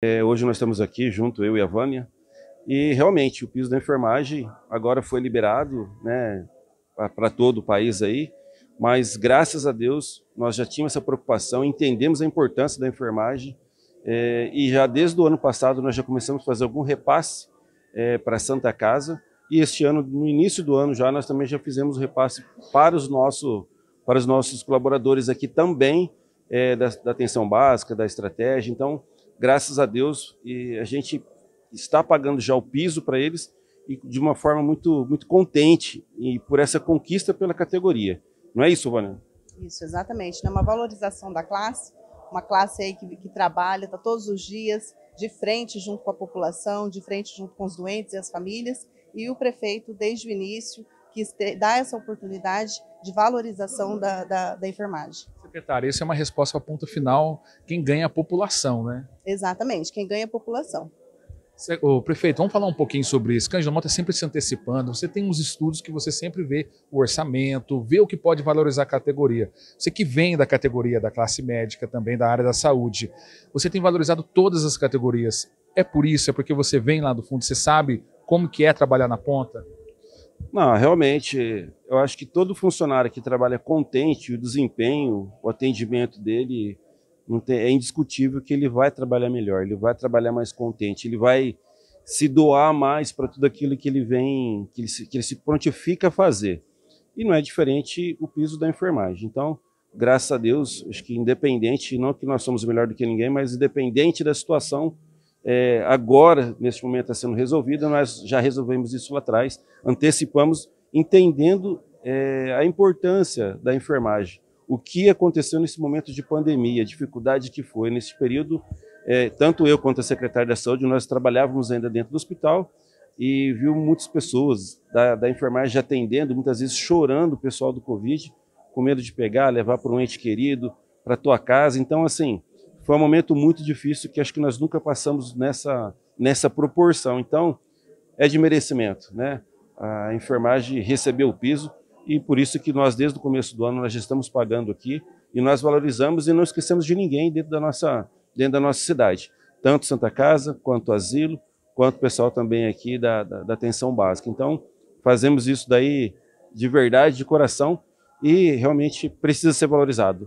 É, hoje nós estamos aqui junto, eu e a Vânia, e realmente o piso da enfermagem agora foi liberado né, para todo o país aí, mas graças a Deus nós já tínhamos essa preocupação, entendemos a importância da enfermagem é, e já desde o ano passado nós já começamos a fazer algum repasse é, para a Santa Casa e este ano, no início do ano já, nós também já fizemos o repasse para os, nosso, para os nossos colaboradores aqui também, é, da, da atenção básica, da estratégia, então graças a Deus, a gente está pagando já o piso para eles e de uma forma muito, muito contente e por essa conquista pela categoria. Não é isso, Vânia? Isso, exatamente. É uma valorização da classe, uma classe aí que, que trabalha, está todos os dias de frente junto com a população, de frente junto com os doentes e as famílias, e o prefeito, desde o início, que dá essa oportunidade de valorização da, da, da enfermagem proprietário. Essa é uma resposta para ponto final, quem ganha a população, né? Exatamente, quem ganha a população. O prefeito, vamos falar um pouquinho sobre isso. Cândido Mota é sempre se antecipando. Você tem uns estudos que você sempre vê o orçamento, vê o que pode valorizar a categoria. Você que vem da categoria da classe médica, também da área da saúde, você tem valorizado todas as categorias. É por isso, é porque você vem lá do fundo, você sabe como que é trabalhar na ponta? Não, realmente, eu acho que todo funcionário que trabalha contente, o desempenho, o atendimento dele, tem, é indiscutível que ele vai trabalhar melhor, ele vai trabalhar mais contente, ele vai se doar mais para tudo aquilo que ele vem, que ele, se, que ele se prontifica a fazer. E não é diferente o piso da enfermagem. Então, graças a Deus, acho que independente, não que nós somos melhor do que ninguém, mas independente da situação, é, agora, neste momento, está sendo resolvida, nós já resolvemos isso lá atrás, antecipamos, entendendo é, a importância da enfermagem, o que aconteceu nesse momento de pandemia, a dificuldade que foi nesse período, é, tanto eu quanto a secretária da saúde, nós trabalhávamos ainda dentro do hospital e viu muitas pessoas da, da enfermagem atendendo, muitas vezes chorando o pessoal do Covid, com medo de pegar, levar para um ente querido, para a tua casa. Então, assim, foi um momento muito difícil que acho que nós nunca passamos nessa, nessa proporção. Então, é de merecimento. Né? A enfermagem recebeu o piso e por isso que nós, desde o começo do ano, nós já estamos pagando aqui e nós valorizamos e não esquecemos de ninguém dentro da nossa, dentro da nossa cidade. Tanto Santa Casa, quanto Asilo, quanto o pessoal também aqui da, da, da atenção básica. Então, fazemos isso daí de verdade, de coração, e realmente precisa ser valorizado.